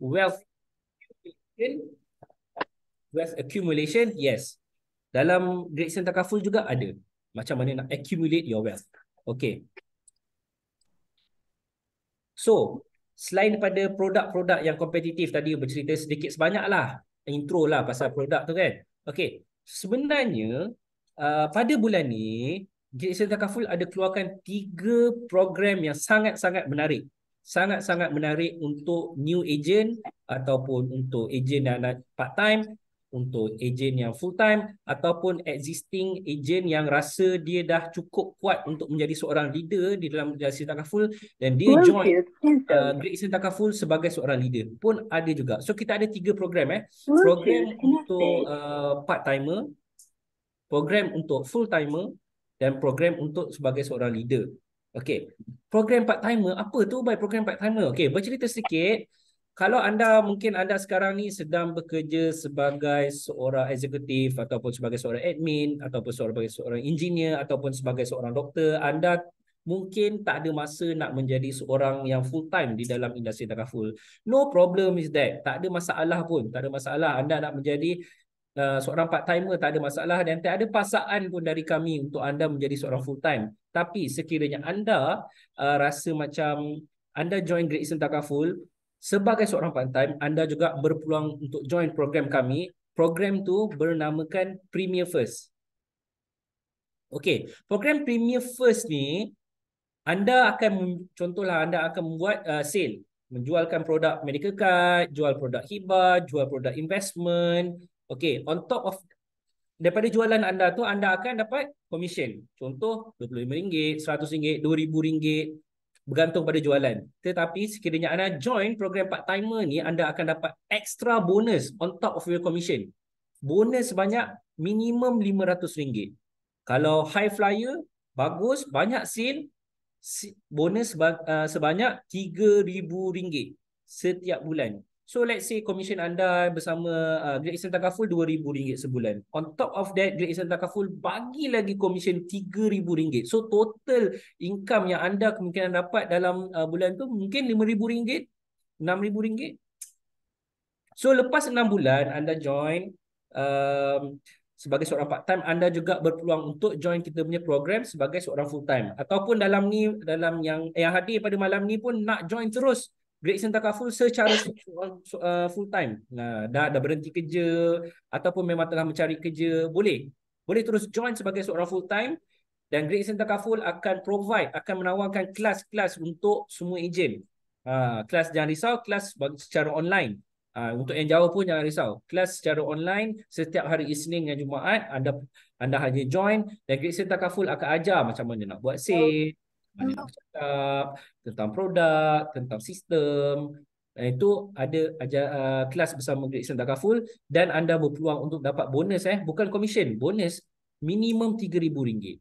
wealth accumulation, wealth accumulation yes. Dalam Great Sen Takaful juga ada. Macam mana nak accumulate your wealth. Okay. So, selain pada produk-produk yang kompetitif tadi bercerita sedikit sebanyak lah. Intro lah pasal produk tu kan. Okay. Sebenarnya, uh, pada bulan ni, Great Sen Takaful ada keluarkan tiga program yang sangat-sangat menarik sangat-sangat menarik untuk new agent ataupun untuk agent yang part time untuk agent yang full time ataupun existing agent yang rasa dia dah cukup kuat untuk menjadi seorang leader di dalam Great Takaful dan dia well, join uh, Great Eastern Takaful sebagai seorang leader pun ada juga. So kita ada tiga program eh. Well, uh, program untuk uh, part timer, program untuk full timer dan program untuk sebagai seorang leader. Okay. Program part-timer, apa tu by program part-timer? Okay, bercerita sedikit. Kalau anda mungkin anda sekarang ni sedang bekerja sebagai seorang eksekutif ataupun sebagai seorang admin ataupun sebagai seorang engineer ataupun sebagai seorang doktor, anda mungkin tak ada masa nak menjadi seorang yang full time di dalam industri takaful. No problem is that. Tak ada masalah pun. Tak ada masalah. Anda nak menjadi uh, seorang part timer tak ada masalah dan tak ada pasaan pun dari kami untuk anda menjadi seorang full time. Tapi sekiranya anda uh, rasa macam anda join Great Eastern Takaful sebagai seorang part-time, anda juga berpeluang untuk join program kami. Program tu bernamakan Premier First. Okey, program Premier First ni anda akan contohlah anda akan membuat uh, sale, menjualkan produk medical card, jual produk hibah, jual produk investment. Okey, on top of daripada jualan anda tu anda akan dapat komisen. Contoh RM25, RM100, RM2000 bergantung pada jualan. Tetapi sekiranya anda join program part-timer ni anda akan dapat extra bonus on top of your commission. Bonus sebanyak minimum RM500. Kalau high flyer bagus banyak sale bonus uh, sebanyak RM3000 setiap bulan. So let's say commission anda bersama uh, Great Eastern Takaful RM2,000 sebulan. On top of that, Great Eastern Takaful bagi lagi commission RM3,000. So total income yang anda kemungkinan dapat dalam uh, bulan tu mungkin RM5,000, RM6,000. So lepas 6 bulan anda join um, sebagai seorang part time anda juga berpeluang untuk join kita punya program sebagai seorang full time ataupun dalam ni dalam yang yang hadir pada malam ni pun nak join terus Gregson Takaful secara uh, uh, full time Nah, dah dah berhenti kerja ataupun memang tengah mencari kerja boleh boleh terus join sebagai seorang full time dan Gregson Takaful akan provide akan menawarkan kelas-kelas untuk semua ejen ha, ah, kelas jangan risau kelas secara online ha, untuk yang jauh pun jangan risau kelas secara online setiap hari Isnin dan Jumaat anda anda hanya join dan Gregson Takaful akan ajar macam mana nak buat sale banyak hmm. cakap tentang produk, tentang sistem. Dan itu ada ajar uh, kelas bersama Great Sun full dan anda berpeluang untuk dapat bonus eh, bukan komisen, bonus minimum RM3000.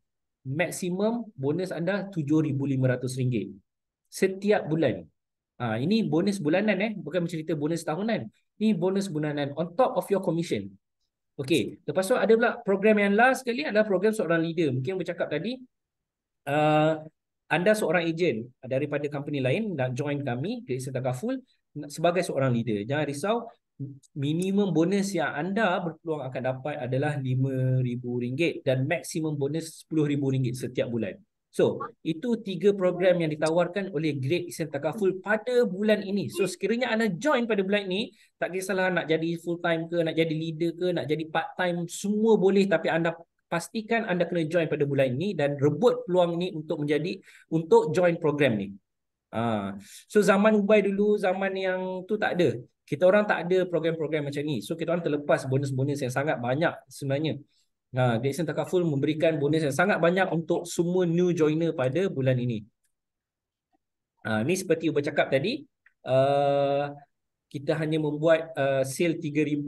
Maksimum bonus anda RM7500 setiap bulan. Ah uh, ini bonus bulanan eh, bukan cerita bonus tahunan. Ini bonus bulanan on top of your commission. Okay, lepas tu ada pula program yang last sekali adalah program seorang leader. Mungkin bercakap tadi uh, anda seorang ejen daripada company lain nak join kami di Istana Kaful sebagai seorang leader. Jangan risau minimum bonus yang anda berpeluang akan dapat adalah RM5,000 dan maksimum bonus RM10,000 setiap bulan. So, itu tiga program yang ditawarkan oleh Great Eastern Takaful pada bulan ini. So, sekiranya anda join pada bulan ini, tak kisahlah nak jadi full time ke, nak jadi leader ke, nak jadi part time, semua boleh tapi anda pastikan anda kena join pada bulan ini dan rebut peluang ni untuk menjadi untuk join program ni. Ha. So zaman Ubay dulu, zaman yang tu tak ada. Kita orang tak ada program-program macam ni. So kita orang terlepas bonus-bonus yang sangat banyak sebenarnya. Ha, Dixon Takaful memberikan bonus yang sangat banyak untuk semua new joiner pada bulan ini. Ha, ni seperti Ubay cakap tadi, uh, kita hanya membuat uh, sale 3000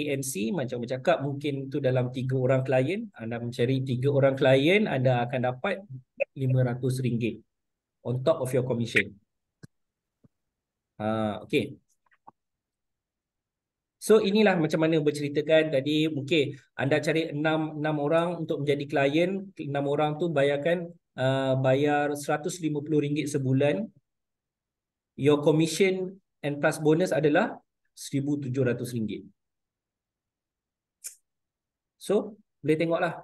ANC macam bercakap mungkin itu dalam 3 orang klien anda mencari 3 orang klien anda akan dapat RM500 on top of your commission uh, okay So inilah macam mana berceritakan tadi okay, anda cari 6 6 orang untuk menjadi klien 6 orang tu bayarkan uh, bayar RM150 sebulan your commission and plus bonus adalah RM1,700. So, boleh tengoklah.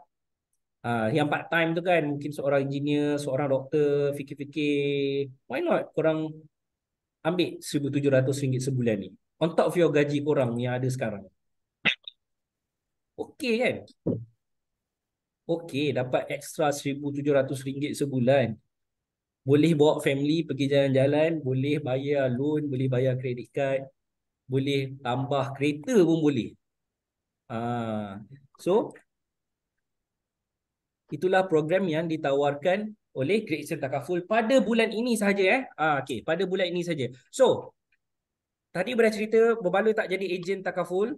Uh, yang part time tu kan, mungkin seorang engineer, seorang doktor, fikir-fikir, why not korang ambil RM1,700 sebulan ni? On top of your gaji korang yang ada sekarang. Okay kan? Okay, dapat extra RM1,700 sebulan boleh bawa family pergi jalan-jalan, boleh bayar loan, boleh bayar kredit card, boleh tambah kereta pun boleh. Ah, so itulah program yang ditawarkan oleh Great Eastern Takaful pada bulan ini sahaja eh. Ah, okey, pada bulan ini sahaja. So tadi bercerita berbaloi tak jadi ejen Takaful,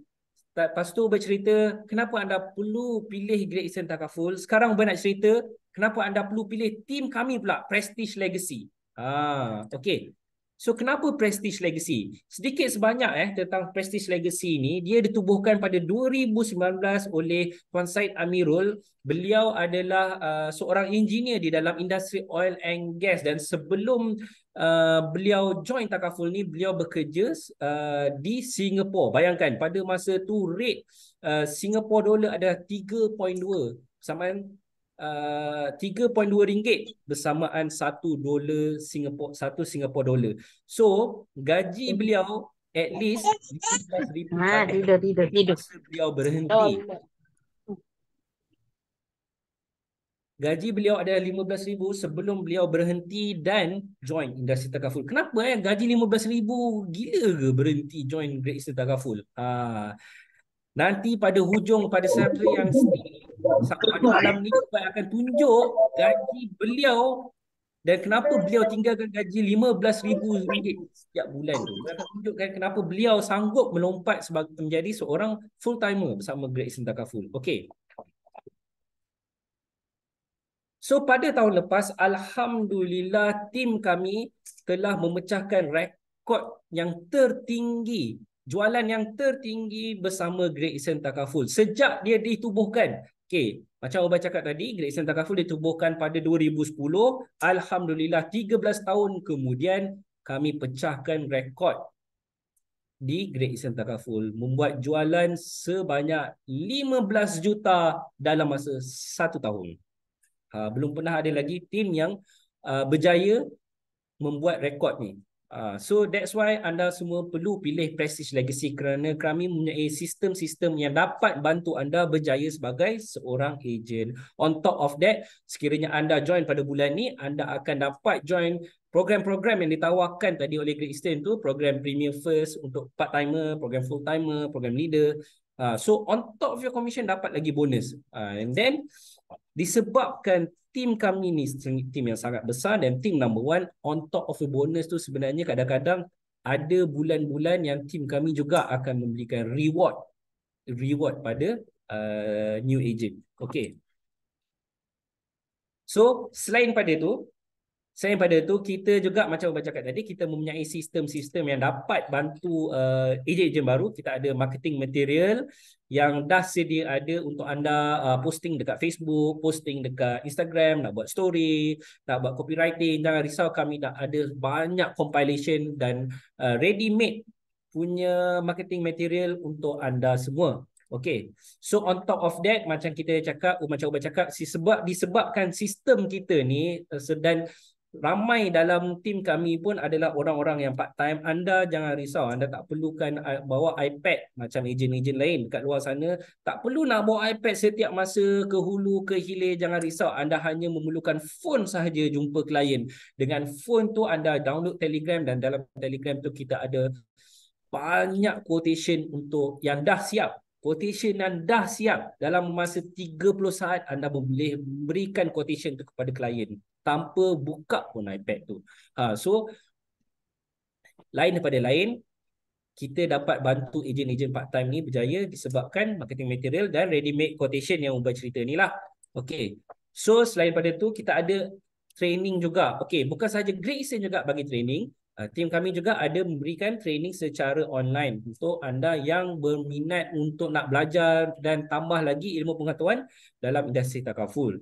lepas tu bercerita kenapa anda perlu pilih Great Eastern Takaful. Sekarang saya nak cerita kenapa anda perlu pilih tim kami pula Prestige Legacy. Ha, okey. So kenapa Prestige Legacy? Sedikit sebanyak eh tentang Prestige Legacy ni, dia ditubuhkan pada 2019 oleh Tuan Said Amirul. Beliau adalah uh, seorang engineer di dalam industri oil and gas dan sebelum uh, beliau join Takaful ni, beliau bekerja uh, di Singapore. Bayangkan pada masa tu rate uh, Singapore dollar ada 3.2 sama uh, 3.2 ringgit bersamaan 1 dolar Singapura 1 Singapura dolar. So gaji hmm. beliau at least RM15,000. Ha, Tidak tidak tidak. Beliau berhenti. Gaji beliau ada RM15,000 sebelum beliau berhenti dan join industri takaful. Kenapa eh? Gaji RM15,000 gila ke berhenti join Great Eastern Takaful? Ha. Nanti pada hujung pada satu yang sendiri, Sampai malam ni cepat akan tunjuk gaji beliau dan kenapa beliau tinggalkan gaji RM15,000 setiap bulan tu. Saya akan tunjukkan kenapa beliau sanggup melompat sebagai menjadi seorang full-timer bersama Great Eastern Full. Okay. So pada tahun lepas, Alhamdulillah tim kami telah memecahkan rekod yang tertinggi jualan yang tertinggi bersama Great Eastern Takaful sejak dia ditubuhkan Okey, macam Abah cakap tadi, Great Eastern Takaful ditubuhkan pada 2010. Alhamdulillah, 13 tahun kemudian kami pecahkan rekod di Great Eastern Takaful. Membuat jualan sebanyak 15 juta dalam masa satu tahun. Ha, belum pernah ada lagi tim yang uh, berjaya membuat rekod ni. Ah, so that's why anda semua perlu pilih Prestige Legacy kerana kami mempunyai sistem-sistem yang dapat bantu anda berjaya sebagai seorang ejen. On top of that, sekiranya anda join pada bulan ni, anda akan dapat join program-program yang ditawarkan tadi oleh Great Eastern tu, program Premier First untuk part-timer, program full-timer, program leader. Uh, so on top of your commission dapat lagi bonus. Uh, and then disebabkan tim kami ni tim yang sangat besar dan tim number one on top of the bonus tu sebenarnya kadang-kadang ada bulan-bulan yang tim kami juga akan memberikan reward reward pada uh, new agent. Okay. So selain pada itu, Selain pada itu, kita juga macam saya cakap tadi, kita mempunyai sistem-sistem yang dapat bantu eh, ejen-ejen uh, baru. Kita ada marketing material yang dah sedia ada untuk anda uh, posting dekat Facebook, posting dekat Instagram, nak buat story, nak buat copywriting. Jangan risau kami dah ada banyak compilation dan uh, ready-made punya marketing material untuk anda semua. Okay, so on top of that, macam kita cakap, macam Uba cakap, sebab disebabkan sistem kita ni sedang uh, ramai dalam tim kami pun adalah orang-orang yang part time anda jangan risau anda tak perlukan eh, bawa iPad macam ejen-ejen lain dekat luar sana tak perlu nak bawa iPad setiap masa ke hulu ke hilir jangan risau anda hanya memerlukan phone sahaja jumpa klien dengan phone tu anda download Telegram dan dalam Telegram tu kita ada banyak quotation untuk yang dah siap quotation yang dah siap dalam masa 30 saat anda boleh berikan quotation itu kepada klien tanpa buka pun iPad tu. Ha, so lain daripada lain kita dapat bantu ejen-ejen part time ni berjaya disebabkan marketing material dan ready made quotation yang ubah cerita ni lah. Okay. So selain daripada tu kita ada training juga. Okay. Bukan sahaja Great Eastern juga bagi training. Uh, ha, team kami juga ada memberikan training secara online untuk anda yang berminat untuk nak belajar dan tambah lagi ilmu pengetahuan dalam industri takaful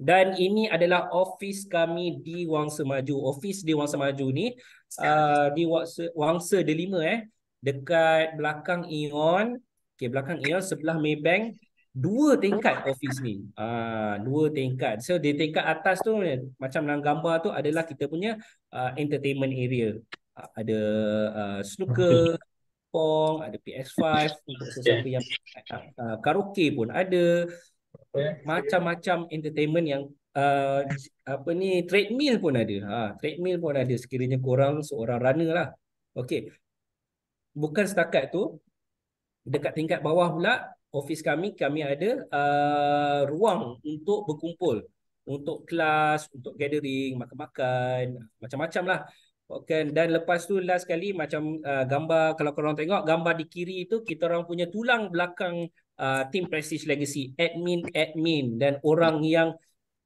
dan ini adalah office kami di Wangsa Maju. Office di Wangsa Maju ni uh, di Wangsa, Wangsa Delima eh dekat belakang Ion. Okey belakang Ion sebelah Maybank dua tingkat office ni. Ah uh, dua tingkat. So di tingkat atas tu macam dalam gambar tu adalah kita punya uh, entertainment area. Uh, ada uh, snooker, pong, ada PS5, untuk sesuatu yang uh, karaoke pun ada. Eh? macam-macam entertainment yang uh, apa ni treadmill pun ada. Ha, treadmill pun ada sekiranya kurang seorang runner lah. Okey. Bukan setakat tu dekat tingkat bawah pula office kami kami ada uh, ruang untuk berkumpul untuk kelas, untuk gathering, makan-makan, macam-macam lah. Okay. Dan lepas tu last sekali macam uh, gambar, kalau korang tengok gambar di kiri tu kita orang punya tulang belakang uh, team Prestige Legacy, admin admin dan orang yang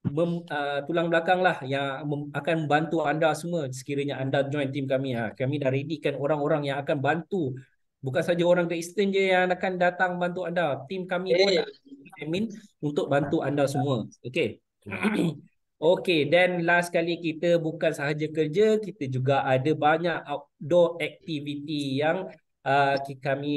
mem, uh, tulang belakang lah yang mem, akan membantu anda semua sekiranya anda join team kami. Ha. Kami dah readykan orang-orang yang akan bantu bukan saja orang ke Eastern je yang akan datang bantu anda. Team kami pun hey. Eh. admin untuk bantu anda semua. Okay. Okay, dan last kali kita bukan sahaja kerja, kita juga ada banyak outdoor activity yang uh, kami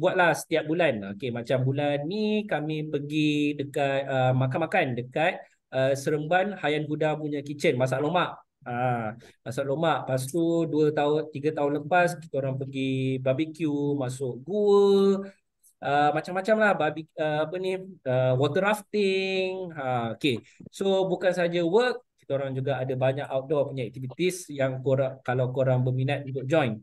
buatlah setiap bulan. Okey, macam bulan ni kami pergi dekat uh, makan-makan dekat uh, Seremban Hayan Huda punya kitchen masak lomak. Ah, masak lomak. Lepas tu 2 tahun 3 tahun lepas kita orang pergi barbecue masuk gua. Uh, macam-macam lah babi uh, apa ni uh, water rafting uh, ha, okay so bukan saja work kita orang juga ada banyak outdoor punya activities yang korang kalau korang berminat untuk join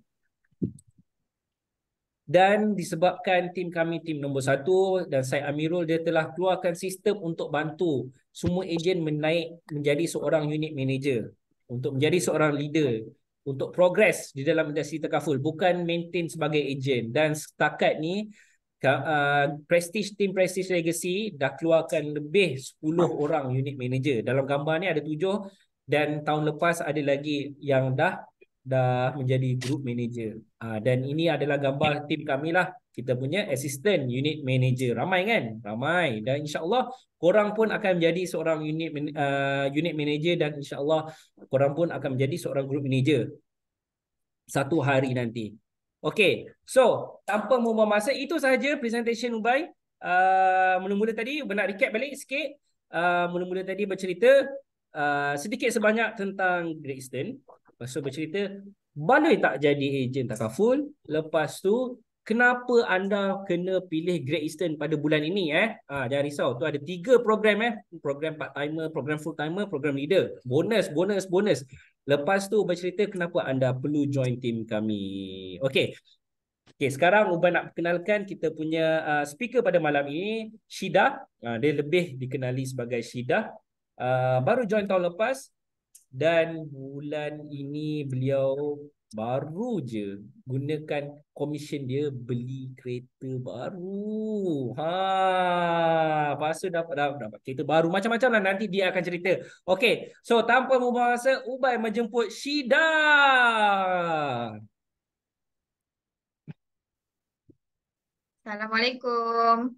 dan disebabkan tim kami tim nombor satu dan saya Amirul dia telah keluarkan sistem untuk bantu semua ejen menaik menjadi seorang unit manager untuk menjadi seorang leader untuk progres di dalam industri terkaful bukan maintain sebagai ejen dan setakat ni uh, Prestige tim Prestige Legacy dah keluarkan lebih 10 orang unit manager dalam gambar ni ada 7 dan tahun lepas ada lagi yang dah dah menjadi group manager. Uh, dan ini adalah gambar tim kami lah. Kita punya assistant unit manager. Ramai kan? Ramai. Dan insyaAllah korang pun akan menjadi seorang unit uh, unit manager dan insyaAllah korang pun akan menjadi seorang group manager. Satu hari nanti. Okay. So, tanpa membuang masa, itu sahaja presentation Ubay. Ah, mula-mula uh, tadi, nak recap balik sikit. Mula-mula uh, tadi bercerita uh, sedikit sebanyak tentang Great Eastern pasal bercerita boleh tak jadi ejen takaful lepas tu kenapa anda kena pilih Great Eastern pada bulan ini eh ah ha, jangan risau tu ada tiga program eh program part timer program full timer program leader bonus bonus bonus lepas tu bercerita kenapa anda perlu join team kami Okay, Okay, sekarang Uban nak perkenalkan kita punya uh, speaker pada malam ini, Shida. Uh, dia lebih dikenali sebagai Shida. Uh, baru join tahun lepas, dan bulan ini beliau baru je gunakan komisen dia beli kereta baru. Ha, pasal dapat, dapat, dapat kereta baru. Macam-macam lah nanti dia akan cerita. Okay, so tanpa membahasa, Ubay menjemput Shida. Assalamualaikum.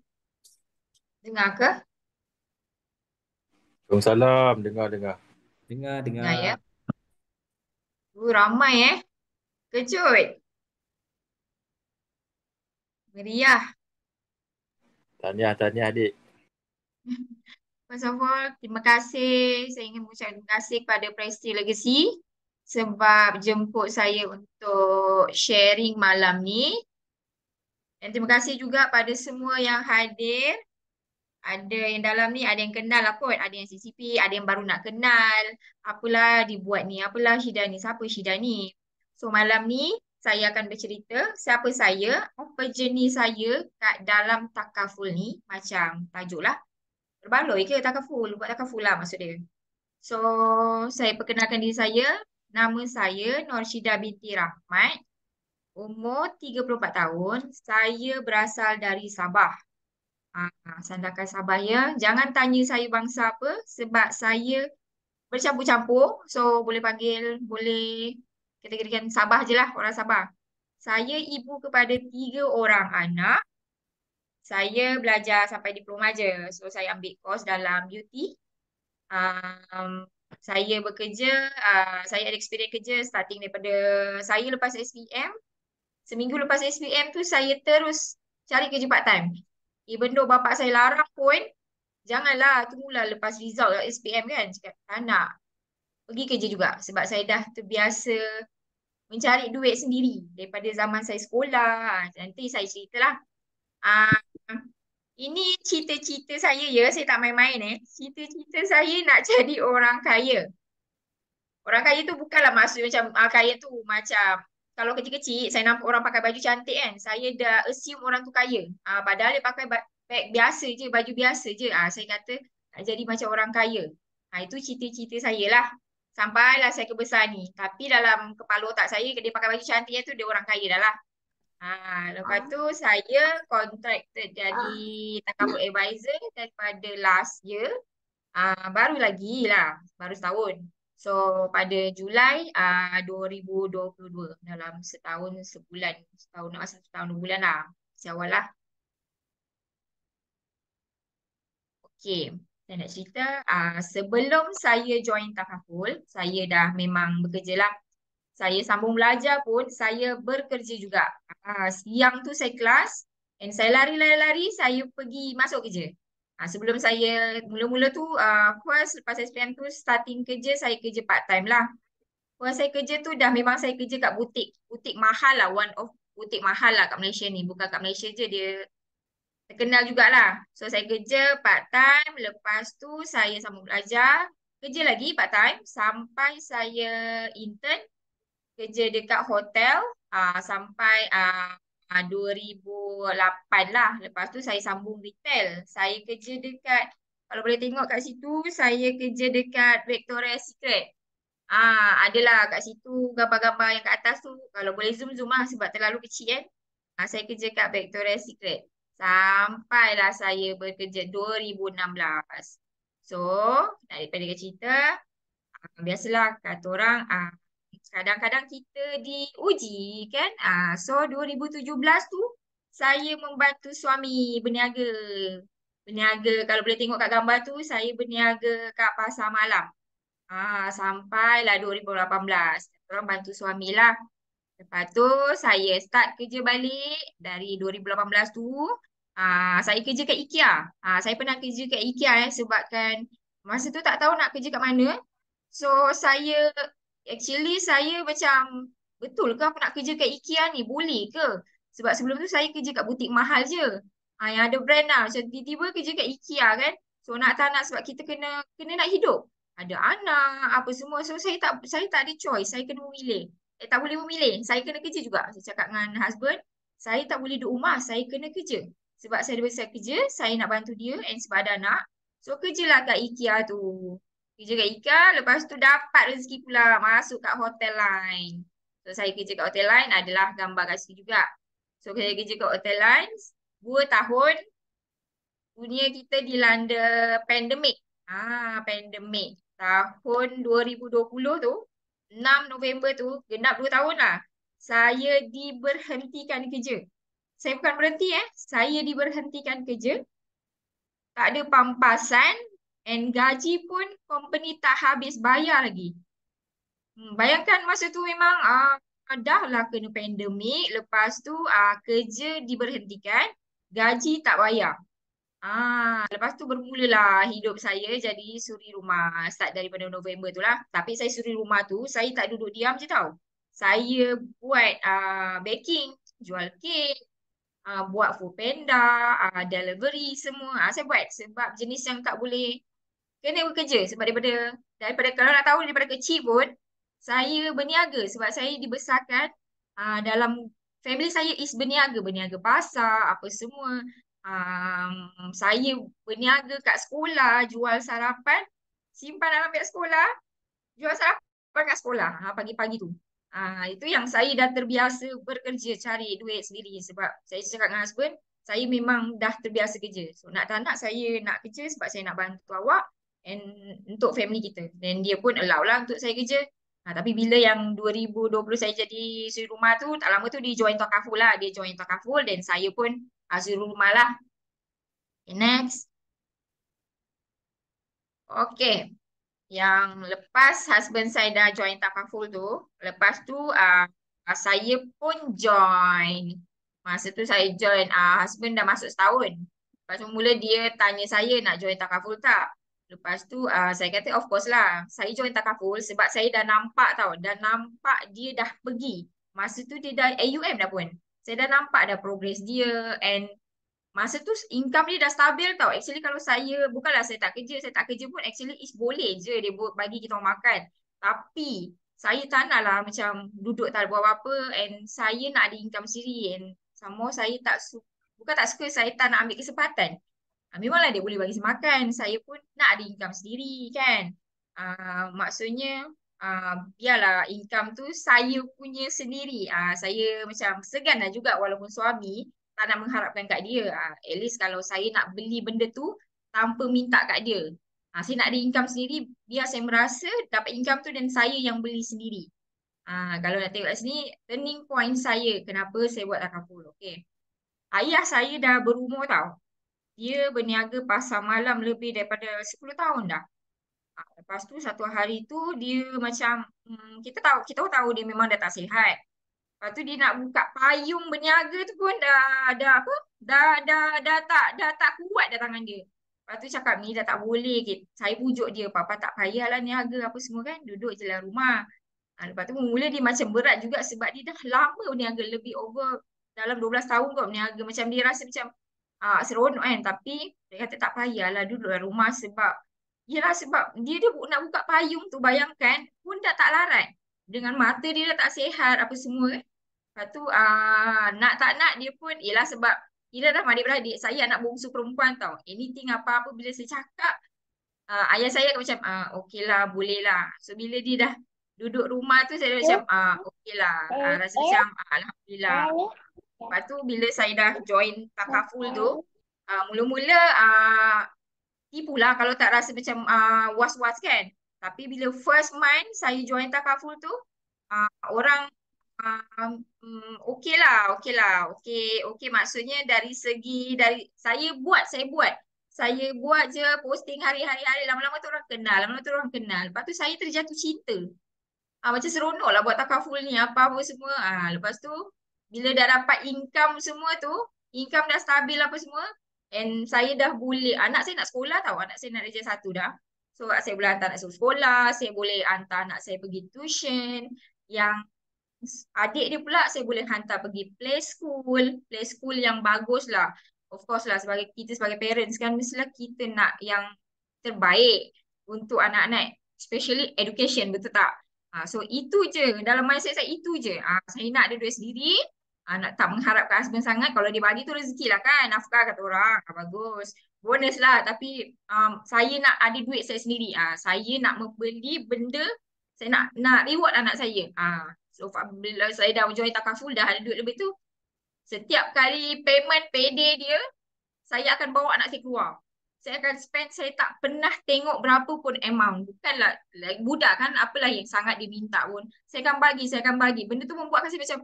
Dengar ke? Assalamualaikum. Dengar, dengar. Dengar, dengar. Dengar ya. Uh, ramai eh. Kejut. Meriah. Tahniah, tahniah adik. First of all, terima kasih. Saya ingin mengucapkan terima kasih kepada Presti Legacy sebab jemput saya untuk sharing malam ni. Dan terima kasih juga pada semua yang hadir ada yang dalam ni ada yang kenal lah kot ada yang CCP ada yang baru nak kenal apalah dibuat ni apalah Syida ni siapa Syida ni so malam ni saya akan bercerita siapa saya apa jenis saya kat dalam takaful ni macam tajuk lah berbaloi ke takaful buat takaful lah maksud dia so saya perkenalkan diri saya nama saya Nur Syida binti Rahmat Umur 34 tahun, saya berasal dari Sabah. Ah, sandakan Sabah ya. Jangan tanya saya bangsa apa sebab saya bercampur-campur. So boleh panggil, boleh kategorikan Sabah je lah orang Sabah. Saya ibu kepada tiga orang anak. Saya belajar sampai diploma je. So saya ambil course dalam beauty. Um, saya bekerja, uh, saya ada experience kerja starting daripada saya lepas SPM. Seminggu lepas SPM tu saya terus cari kerja part time. Even though bapak saya larang pun, janganlah tu mula lepas result kat SPM kan. Cakap, tak nak. Pergi kerja juga sebab saya dah terbiasa mencari duit sendiri daripada zaman saya sekolah. Nanti saya ceritalah. Uh, ini cita-cita saya ya, saya tak main-main eh. Cita-cita saya nak jadi orang kaya. Orang kaya tu bukanlah maksud macam uh, kaya tu macam kalau kecil-kecil saya nampak orang pakai baju cantik kan saya dah assume orang tu kaya uh, padahal dia pakai bag biasa je baju biasa je uh, saya kata jadi macam orang kaya uh, itu cita-cita saya lah sampailah saya kebesar ni tapi dalam kepala otak saya dia pakai baju cantik tu dia orang kaya dah lah Ha, lepas tu saya contracted jadi ah. takabur advisor daripada last year. Ah, baru lagi lah, baru setahun. So pada Julai ah, uh, 2022 dalam setahun sebulan setahun nak satu tahun dua bulan lah sejawal lah. Okay, saya nak cerita uh, sebelum saya join Tafahul, saya dah memang bekerja lah. Saya sambung belajar pun, saya bekerja juga. Uh, siang tu saya kelas and saya lari-lari-lari, saya pergi masuk kerja. Ha, sebelum saya mula-mula tu uh, ah, first lepas SPM tu starting kerja saya kerja part time lah. Kalau saya kerja tu dah memang saya kerja kat butik. Butik mahal lah. One of butik mahal lah kat Malaysia ni. Bukan kat Malaysia je dia terkenal jugalah. So saya kerja part time. Lepas tu saya sambung belajar. Kerja lagi part time. Sampai saya intern. Kerja dekat hotel. Uh, sampai uh, 2008 ah, lah. Lepas tu saya sambung retail. Saya kerja dekat, kalau boleh tengok kat situ, saya kerja dekat Victoria Secret. Ah, adalah kat situ gambar-gambar yang kat atas tu. Kalau boleh zoom-zoom lah sebab terlalu kecil kan. Ah, saya kerja kat Victoria Secret. Sampailah saya bekerja 2016. So, daripada cerita, ah, biasalah kata orang ah, kadang-kadang kita diuji kan. Ah uh, so 2017 tu saya membantu suami berniaga. Berniaga kalau boleh tengok kat gambar tu saya berniaga kat pasar malam. Ah uh, sampailah 2018. Orang bantu suamilah. Lepas tu saya start kerja balik dari 2018 tu. Ah saya kerja kat IKEA. Ah saya pernah kerja kat IKEA eh sebabkan masa tu tak tahu nak kerja kat mana. So saya actually saya macam betul ke aku nak kerja kat IKEA ni boleh ke sebab sebelum tu saya kerja kat butik mahal je ha, yang ada brand lah macam tiba-tiba kerja kat IKEA kan so nak tak nak sebab kita kena kena nak hidup ada anak apa semua so saya tak saya tak ada choice saya kena memilih eh tak boleh memilih saya kena kerja juga saya cakap dengan husband saya tak boleh duduk rumah saya kena kerja sebab saya ada besar kerja saya nak bantu dia and sebab ada anak so kerjalah kat IKEA tu kerja kat Ika lepas tu dapat rezeki pula masuk kat hotel lain. So saya kerja kat hotel lain adalah gambar kat situ juga. So saya kerja kat hotel lain, 2 tahun dunia kita dilanda pandemik. Ah pandemik tahun 2020 tu 6 November tu genap 2 tahun lah saya diberhentikan kerja. Saya bukan berhenti eh, saya diberhentikan kerja. Tak ada pampasan, and gaji pun company tak habis bayar lagi. Hmm, bayangkan masa tu memang uh, ah, dah lah kena pandemik, lepas tu uh, kerja diberhentikan, gaji tak bayar. Ah, lepas tu bermula lah hidup saya jadi suri rumah start daripada November tu lah. Tapi saya suri rumah tu, saya tak duduk diam je tau. Saya buat uh, ah, baking, jual cake, Uh, buat food panda, uh, delivery semua. Uh, saya buat sebab jenis yang tak boleh kena bekerja sebab daripada daripada kalau nak tahu daripada kecil pun saya berniaga sebab saya dibesarkan aa, ah, dalam family saya is berniaga berniaga pasar apa semua um, saya berniaga kat sekolah jual sarapan simpan dalam beg sekolah jual sarapan kat sekolah ah, pagi-pagi tu ha, itu yang saya dah terbiasa bekerja cari duit sendiri sebab saya cakap dengan husband saya memang dah terbiasa kerja. So nak tak nak saya nak kerja sebab saya nak bantu awak and untuk family kita dan dia pun allow lah untuk saya kerja ha, tapi bila yang 2020 saya jadi suri rumah tu tak lama tu dia join Tokaful lah dia join Tokaful dan saya pun ha, suri rumah lah okay, next okay yang lepas husband saya dah join Tokaful tu lepas tu uh, saya pun join masa tu saya join uh, husband dah masuk setahun Lepas tu mula dia tanya saya nak join takaful tak. Lepas tu uh, saya kata of course lah saya join takaful sebab saya dah nampak tau dah nampak dia dah pergi. Masa tu dia dah AUM dah pun. Saya dah nampak dah progress dia and masa tu income dia dah stabil tau. Actually kalau saya bukanlah saya tak kerja, saya tak kerja pun actually is boleh je dia bagi kita orang makan. Tapi saya tak nak lah macam duduk tak buat apa-apa and saya nak ada income sendiri and sama saya tak suka bukan tak suka saya tak nak ambil kesempatan. Ah, memanglah dia boleh bagi saya makan. Saya pun nak ada income sendiri kan. Uh, maksudnya uh, biarlah income tu saya punya sendiri. Uh, saya macam seganlah juga walaupun suami tak nak mengharapkan kat dia. Uh, at least kalau saya nak beli benda tu tanpa minta kat dia. Uh, saya nak ada income sendiri biar saya merasa dapat income tu dan saya yang beli sendiri. Uh, kalau nak tengok kat sini turning point saya kenapa saya buat takapul. Okay. Ayah saya dah berumur tau dia berniaga pasar malam lebih daripada 10 tahun dah. Ah, lepas tu satu hari tu dia macam hmm, kita tahu kita tahu dia memang dah tak sihat. Lepas tu dia nak buka payung berniaga tu pun dah ada apa? Dah, dah dah tak dah tak kuat dah tangan dia. Lepas tu cakap ni dah tak boleh Saya pujuk dia papa tak payahlah niaga apa semua kan. Duduk je dalam rumah. Ah, lepas tu mula dia macam berat juga sebab dia dah lama berniaga lebih over dalam 12 tahun kot berniaga. Macam dia rasa macam uh, seronok kan tapi dia kata tak payahlah dulu dalam rumah sebab ialah sebab dia dia nak buka payung tu bayangkan pun dah tak larat dengan mata dia dah tak sihat apa semua lepas tu uh, nak tak nak dia pun ialah sebab Ida dah mandi beradik saya anak bungsu perempuan tau anything apa-apa bila saya cakap uh, ayah saya akan macam ah, okey lah boleh lah so bila dia dah duduk rumah tu saya dah macam oh. ah, okey rasa eh, eh. macam alhamdulillah eh, Lepas tu bila saya dah join takaful tu, uh, mula-mula uh, tipu lah kalau tak rasa macam uh, was-was kan. Tapi bila first month saya join takaful tu, uh, orang um, mm, okey lah, okey lah, okey, okay maksudnya dari segi, dari saya buat, saya buat. Saya buat je posting hari-hari-hari, lama-lama tu orang kenal, lama-lama tu orang kenal. Lepas tu saya terjatuh cinta. Ah, macam seronok lah buat takaful ni apa-apa semua. Ah, lepas tu bila dah dapat income semua tu, income dah stabil apa semua, and saya dah boleh, anak saya nak sekolah tau, anak saya nak reja satu dah. So, saya boleh hantar anak saya sekolah, saya boleh hantar anak saya pergi tuition, yang adik dia pula saya boleh hantar pergi play school, play school yang bagus lah. Of course lah, sebagai kita sebagai parents kan, mestilah kita nak yang terbaik untuk anak-anak, especially education, betul tak? Uh, so itu je, dalam mindset saya itu je. Uh, saya nak ada duit sendiri, uh, nak tak mengharapkan husband sangat kalau dia bagi tu rezeki lah kan nafkah kata orang ah, bagus bonus lah tapi um, saya nak ada duit saya sendiri ah uh, saya nak membeli benda saya nak nak reward anak saya ah uh, so bila saya dah join takaful dah ada duit lebih tu setiap kali payment payday dia saya akan bawa anak saya keluar saya akan spend saya tak pernah tengok berapa pun amount bukanlah like budak kan apalah yang sangat diminta pun saya akan bagi saya akan bagi benda tu membuatkan saya macam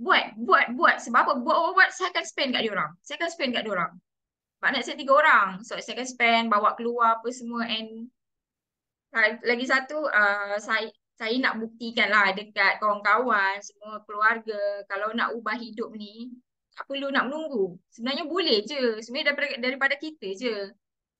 buat buat buat sebab apa buat buat, buat saya akan spend kat dia orang saya akan spend kat dia orang mak saya tiga orang so saya akan spend bawa keluar apa semua and uh, lagi satu uh, saya saya nak buktikan lah dekat kawan-kawan semua keluarga kalau nak ubah hidup ni tak perlu nak menunggu sebenarnya boleh je sebenarnya daripada, daripada kita je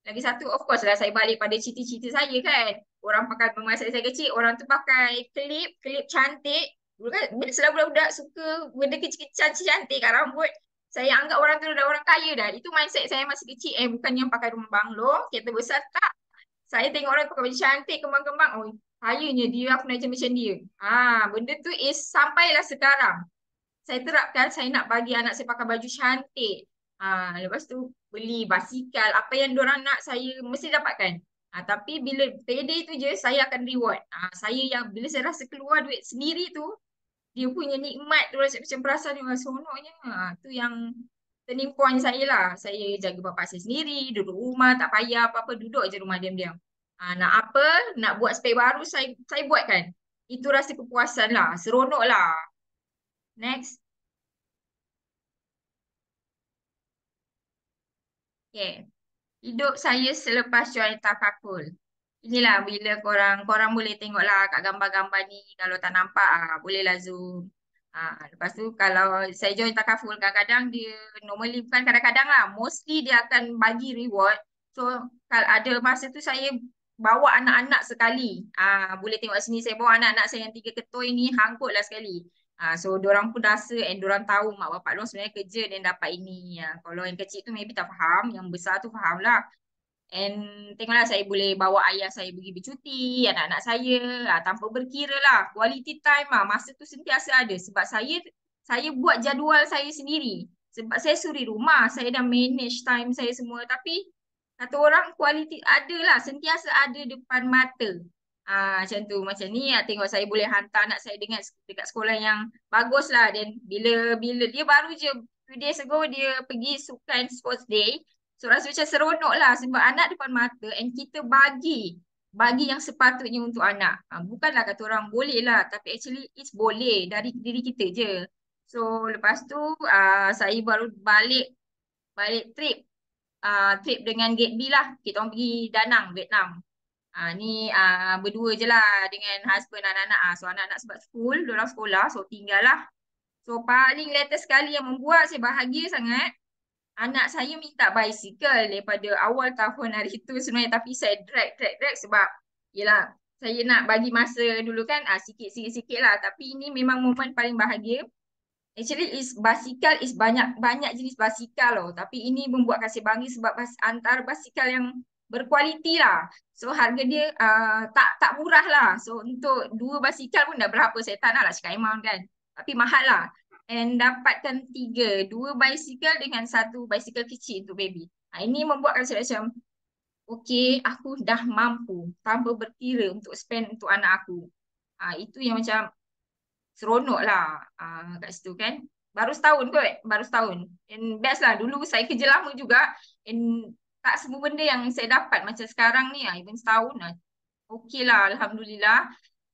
lagi satu of course lah saya balik pada cerita-cerita saya kan orang pakai masa saya kecil orang tu pakai klip klip cantik bila sedang budak-budak suka benda kecil-kecil cantik-cantik kat rambut saya anggap orang tu dah orang kaya dah. Itu mindset saya masa kecil. Eh bukan yang pakai rumah banglo. Kereta besar tak. Saya tengok orang pakai baju cantik kembang-kembang. Oh kayanya dia aku nak macam dia. Ah, benda tu is sampailah sekarang. Saya terapkan saya nak bagi anak saya pakai baju cantik. Ah, lepas tu beli basikal. Apa yang orang nak saya mesti dapatkan. Ah, tapi bila payday tu je saya akan reward. Ah, saya yang bila saya rasa keluar duit sendiri tu dia punya nikmat tu rasa macam perasaan dia seronoknya. Ha, tu yang turning point saya lah. Saya jaga bapa saya sendiri, duduk rumah, tak payah apa-apa, duduk je rumah diam-diam. Ha, nak apa, nak buat spek baru, saya saya buat kan. Itu rasa kepuasan lah, seronok lah. Next. Okay. Hidup saya selepas join takakul inilah bila korang korang boleh tengoklah kat gambar-gambar ni kalau tak nampak ah bolehlah zoom. Ah lepas tu kalau saya join takaful kadang-kadang dia normally bukan kadang-kadang lah mostly dia akan bagi reward. So kalau ada masa tu saya bawa anak-anak sekali. Ah boleh tengok sini saya bawa anak-anak saya yang tiga ketoi ni hangkutlah sekali. Ah so orang pun rasa and diorang tahu mak bapak diorang sebenarnya kerja dan dapat ini. Ah, kalau yang kecil tu maybe tak faham, yang besar tu faham lah. And tengoklah saya boleh bawa ayah saya pergi bercuti, anak-anak saya lah, tanpa berkira lah. Quality time lah. Masa tu sentiasa ada sebab saya saya buat jadual saya sendiri. Sebab saya suri rumah, saya dah manage time saya semua. Tapi kata orang quality ada lah, sentiasa ada depan mata. Ah, macam tu, macam ni lah. tengok saya boleh hantar anak saya dengan dekat sekolah yang bagus lah. Dan bila, bila dia baru je few days ago dia pergi sukan sports day, So rasa macam seronok lah sebab anak depan mata and kita bagi bagi yang sepatutnya untuk anak. Ha, bukanlah kata orang boleh lah tapi actually it's boleh dari diri kita je. So lepas tu uh, saya baru balik balik trip uh, trip dengan Gatby lah. Kita orang pergi Danang, Vietnam. Uh, ni uh, berdua je lah dengan husband anak-anak. Uh. So anak-anak sebab school, diorang sekolah so tinggal lah. So paling latest sekali yang membuat saya bahagia sangat anak saya minta bicycle daripada awal tahun hari itu sebenarnya tapi saya drag drag drag sebab yelah saya nak bagi masa dulu kan ah, sikit sikit sikit lah tapi ini memang momen paling bahagia actually is basikal is banyak banyak jenis basikal loh tapi ini membuat kasih bangga sebab bas, antara basikal yang berkualiti lah so harga dia uh, tak tak murah lah so untuk dua basikal pun dah berapa saya tak nak lah cakap amount kan tapi mahal lah and dapatkan tiga, dua bicycle dengan satu bicycle kecil untuk baby. Ha, ini membuat rasa macam, okay, aku dah mampu tanpa berkira untuk spend untuk anak aku. Ha, itu yang macam seronok lah ha, kat situ kan. Baru setahun kot, baru setahun. And best lah, dulu saya kerja lama juga and tak semua benda yang saya dapat macam sekarang ni, ha, even setahun lah. Ha, okay lah, Alhamdulillah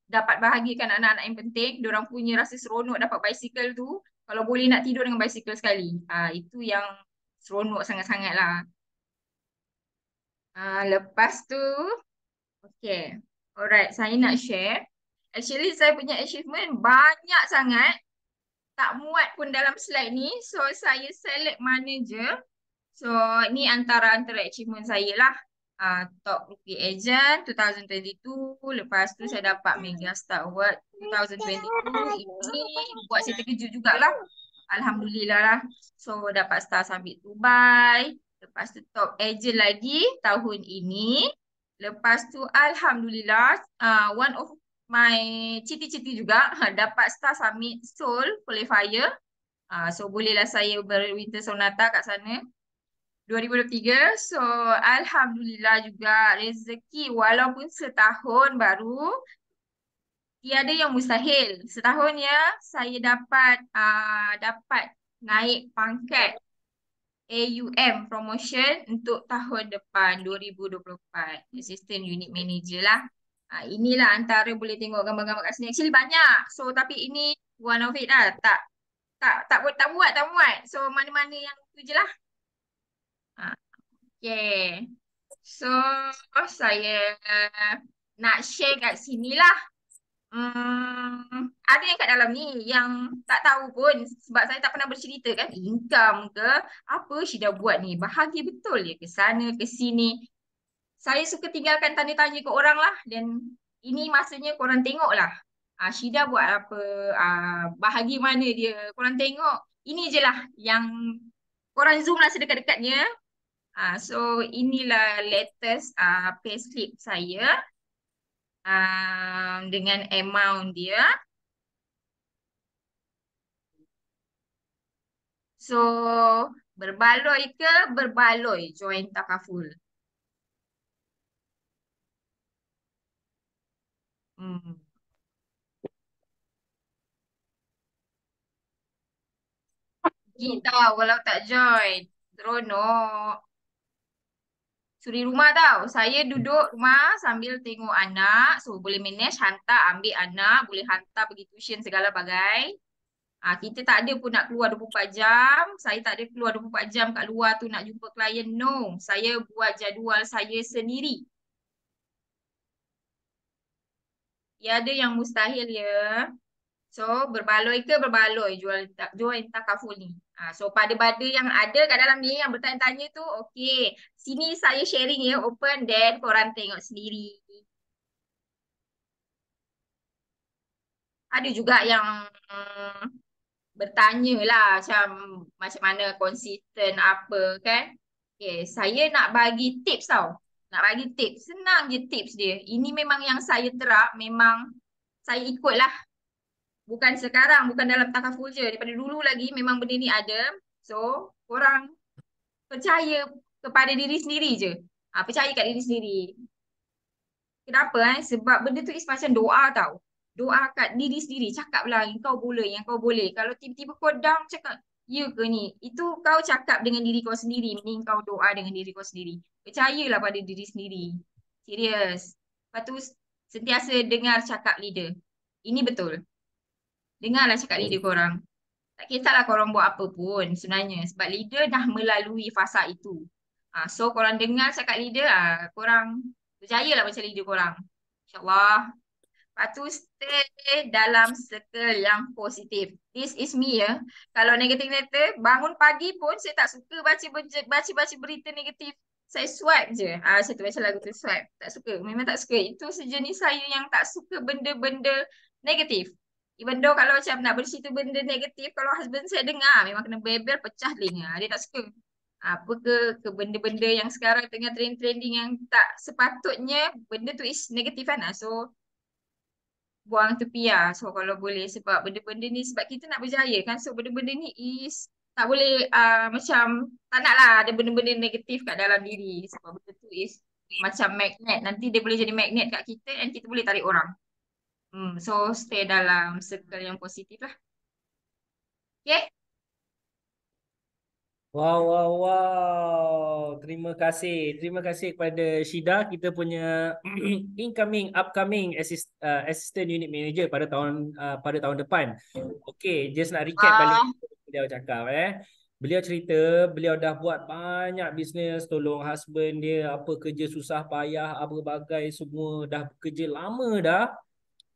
dapat bahagikan anak-anak yang penting, orang punya rasa seronok dapat bicycle tu, kalau boleh nak tidur dengan bicycle sekali. Uh, itu yang seronok sangat-sangat lah. Uh, lepas tu, okay. Alright, saya nak share. Actually, saya punya achievement banyak sangat. Tak muat pun dalam slide ni. So, saya select mana je. So, ni antara-antara achievement saya lah uh, top rookie agent 2022 lepas tu saya dapat Mega Star Award 2022 ini buat saya terkejut jugalah Alhamdulillah lah so dapat Star Summit Dubai lepas tu top agent lagi tahun ini lepas tu Alhamdulillah uh, one of my citi-citi juga ah, dapat Star Summit Seoul Qualifier uh, so bolehlah saya berwinter sonata kat sana 2023. So alhamdulillah juga rezeki walaupun setahun baru tiada yang mustahil. Setahun ya saya dapat uh, dapat naik pangkat AUM promotion untuk tahun depan 2024. Assistant unit manager lah. Uh, inilah antara boleh tengok gambar-gambar kat sini. Actually banyak. So tapi ini one of it lah. Tak tak tak buat tak buat. So mana-mana yang tu je lah. Okay. So, saya nak share kat sini lah. Hmm, ada yang kat dalam ni yang tak tahu pun sebab saya tak pernah bercerita kan income ke apa she dah buat ni. Bahagia betul ya ke sana ke sini. Saya suka tinggalkan tanya-tanya ke orang lah dan ini maksudnya korang tengok lah. Uh, ah, Shida buat apa, uh, ah, bahagi mana dia. Korang tengok, ini je lah yang korang zoom lah sedekat-dekatnya. Uh, so inilah latest uh, payslip saya uh, dengan amount dia. So berbaloi ke berbaloi join takaful? Hmm. Kita walau tak join, seronok suri rumah tau. Saya duduk rumah sambil tengok anak. So boleh manage hantar ambil anak. Boleh hantar pergi tuition segala bagai. Ha, kita tak ada pun nak keluar 24 jam. Saya tak ada keluar 24 jam kat luar tu nak jumpa klien. No. Saya buat jadual saya sendiri. Ya ada yang mustahil ya. So berbaloi ke berbaloi jual jual entah kaful ni. Ha, so pada-pada yang ada kat dalam ni yang bertanya-tanya tu okey. Sini saya sharing ya open dan korang tengok sendiri. Ada juga yang hmm, bertanya lah macam macam mana konsisten apa kan. Okay, saya nak bagi tips tau. Nak bagi tips. Senang je tips dia. Ini memang yang saya terap. Memang saya ikutlah bukan sekarang, bukan dalam takaful je. Daripada dulu lagi memang benda ni ada. So, orang percaya kepada diri sendiri je. Ha, percaya kat diri sendiri. Kenapa eh? Sebab benda tu is macam doa tau. Doa kat diri sendiri. Cakaplah yang kau boleh, yang kau boleh. Kalau tiba-tiba kau down, cakap ya ke ni? Itu kau cakap dengan diri kau sendiri. Mending kau doa dengan diri kau sendiri. Percayalah pada diri sendiri. Serius. Lepas tu sentiasa dengar cakap leader. Ini betul. Dengarlah cakap leader korang. Tak kisahlah korang buat apa pun sebenarnya. Sebab leader dah melalui fasa itu. Ha, so korang dengar cakap leader, ha, korang berjaya lah macam leader korang. InsyaAllah. Lepas tu stay dalam circle yang positif. This is me ya. Kalau negatif negatif, bangun pagi pun saya tak suka baca baca baca, baca berita negatif. Saya swipe je. Ha, saya tu baca lagu tu swipe. Tak suka. Memang tak suka. Itu sejenis saya yang tak suka benda-benda negatif. Even though kalau macam nak bersih tu benda negatif, kalau husband saya dengar memang kena bebel pecah telinga. Dia tak suka apa ke ke benda-benda yang sekarang tengah trending-trending yang tak sepatutnya benda tu is negatif kan lah. So buang tepi lah. So kalau boleh sebab benda-benda ni sebab kita nak berjaya kan. So benda-benda ni is tak boleh uh, macam tak nak lah ada benda-benda negatif kat dalam diri. Sebab benda tu is macam magnet. Nanti dia boleh jadi magnet kat kita and kita boleh tarik orang. Hmm, so stay dalam circle yang positif lah. Okay. Wow, wow, wow. Terima kasih. Terima kasih kepada Shida. Kita punya incoming, upcoming assist, uh, assistant unit manager pada tahun uh, pada tahun depan. Okay, just nak recap uh. balik dia ah. cakap. Eh. Beliau cerita, beliau dah buat banyak bisnes, tolong husband dia, apa kerja susah payah, apa bagai semua, dah kerja lama dah.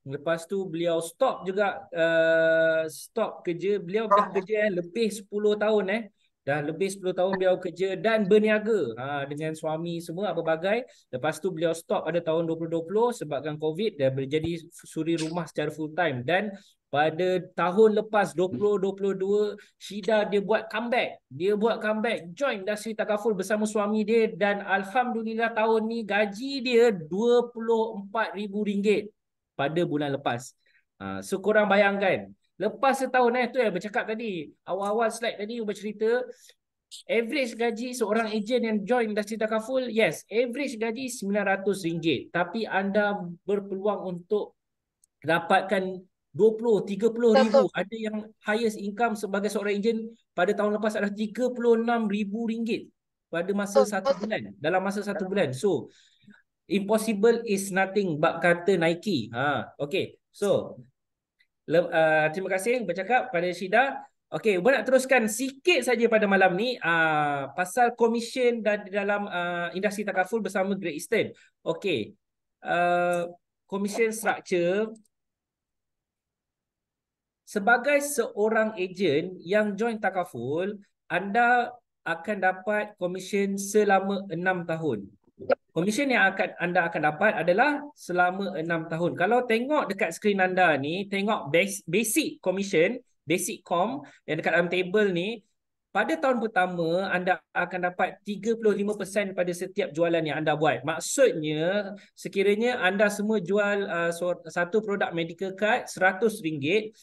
Lepas tu beliau stop juga uh, stop kerja. Beliau dah ah. kerja eh, lebih 10 tahun eh. Dah lebih 10 tahun beliau kerja dan berniaga ha, dengan suami semua apa bagai. Lepas tu beliau stop pada tahun 2020 sebabkan COVID dan berjadi suri rumah secara full time. Dan pada tahun lepas 2022, Shida dia buat comeback. Dia buat comeback join dasri takaful bersama suami dia dan Alhamdulillah tahun ni gaji dia rm ringgit pada bulan lepas. Uh, so korang bayangkan, lepas setahun eh, tu yang bercakap tadi, awal-awal slide tadi bercerita, average gaji seorang agent yang join industri takaful, yes, average gaji RM900. Tapi anda berpeluang untuk dapatkan 20, 30 ribu. Ada yang highest income sebagai seorang agent pada tahun lepas adalah 36 ribu ringgit pada masa satu bulan. Dalam masa satu bulan. So, Impossible is nothing but kata Nike. Ha, okay. So, le, uh, ah, terima kasih bercakap pada Syida. Okay, saya nak teruskan sikit saja pada malam ni uh, pasal komisen dalam uh, industri takaful bersama Great Eastern. Okay, uh, komisen structure sebagai seorang ejen yang join takaful anda akan dapat komisen selama enam tahun. Komisen yang akan anda akan dapat adalah selama enam tahun. Kalau tengok dekat skrin anda ni, tengok basic commission, basic com yang dekat dalam table ni, pada tahun pertama anda akan dapat 35% pada setiap jualan yang anda buat. Maksudnya sekiranya anda semua jual uh, satu produk medical card RM100,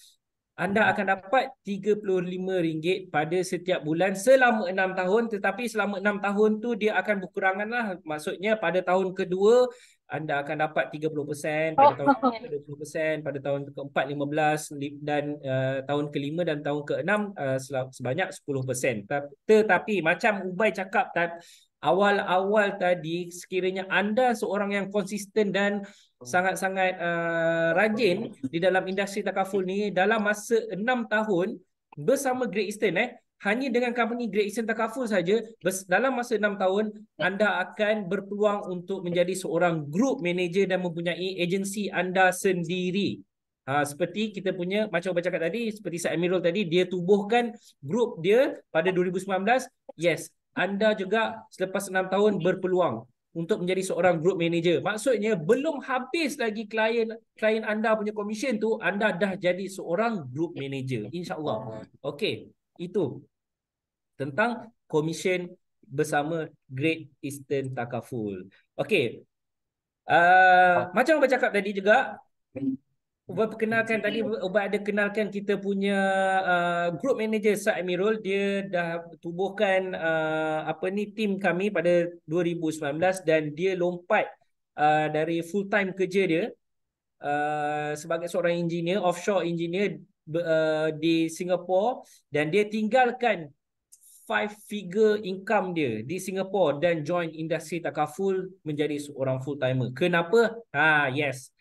anda akan dapat RM35 pada setiap bulan selama enam tahun tetapi selama enam tahun tu dia akan berkurangan lah maksudnya pada tahun kedua anda akan dapat 30% pada tahun ke-20% pada tahun ke-4 15 dan uh, tahun ke-5 dan tahun ke-6 uh, eh, sebanyak 10% tetapi macam Ubay cakap awal-awal tadi sekiranya anda seorang yang konsisten dan uh, Oh. sangat-sangat uh, rajin di dalam industri takaful ni dalam masa enam tahun bersama Great Eastern eh hanya dengan company Great Eastern Takaful saja dalam masa enam tahun anda akan berpeluang untuk menjadi seorang group manager dan mempunyai agensi anda sendiri. Ha, seperti kita punya macam baca kat tadi seperti Said Amirul tadi dia tubuhkan group dia pada 2019. Yes, anda juga selepas 6 tahun berpeluang untuk menjadi seorang group manager. Maksudnya belum habis lagi klien klien anda punya commission tu, anda dah jadi seorang group manager. Insyaallah. Okay, itu tentang commission bersama Great Eastern Takaful. Okay, Uh, ah. macam apa cakap tadi juga, hmm. Ubat perkenalkan tadi Ubat ada kenalkan kita punya uh, group manager Said Mirul dia dah tubuhkan uh, apa ni tim kami pada 2019 dan dia lompat uh, dari full time kerja dia uh, sebagai seorang engineer offshore engineer uh, di Singapore dan dia tinggalkan five figure income dia di Singapore dan join industri takaful menjadi seorang full timer. Kenapa? Ha yes.